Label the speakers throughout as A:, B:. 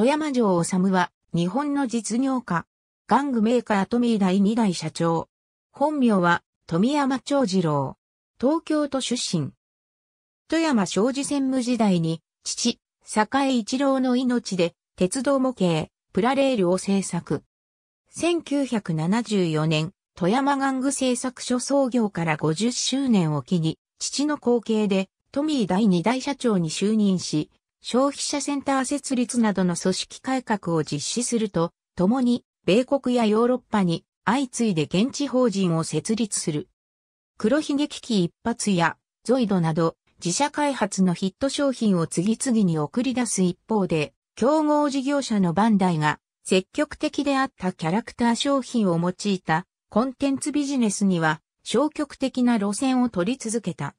A: 富山城治は、日本の実業家。玩具メーカートミー第2代社長。
B: 本名は、富山長次郎。東京都出身。富山商事専務時代に、父、栄一郎の命で、鉄道模型、プラレールを制作。1974年、富山玩具製作所創業から50周年を機に、父の後継で、トミー第2代社長に就任し、消費者センター設立などの組織改革を実施すると、共に、米国やヨーロッパに相次いで現地法人を設立する。黒ひげ危機一発やゾイドなど自社開発のヒット商品を次々に送り出す一方で、競合事業者のバンダイが積極的であったキャラクター商品を用いたコンテンツビジネスには消極的な路線を取り続けた。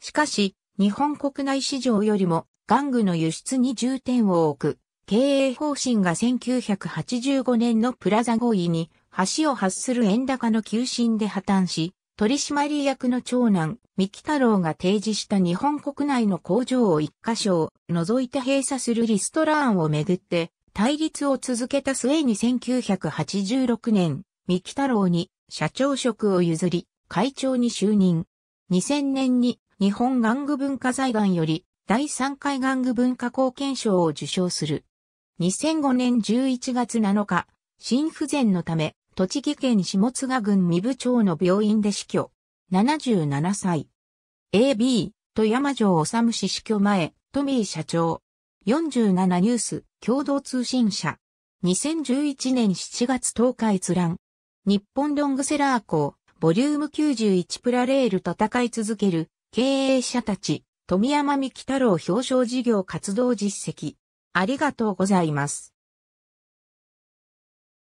B: しかし、日本国内市場よりも玩具の輸出に重点を置く、経営方針が1985年のプラザ合意に、橋を発する円高の急進で破綻し、取締役の長男、三木太郎が提示した日本国内の工場を一箇所を除いて閉鎖するリストラ案をめぐって、対立を続けた末に1986年、三木太郎に社長職を譲り、会長に就任。2000年に日本玩具文化財団より第3回玩具文化貢献賞を受賞する。2005年11月7日、心不全のため、栃木県下津賀郡三部町の病院で死去。77歳。AB、富山城治氏死去前、トミー社長。47ニュース、共同通信社。2011年7月10日閲覧。日本ロングセラー校、ボリューム91プラレール戦い続ける経営者たち。
A: 富山三木太郎表彰事業活動実績。ありがとうございます。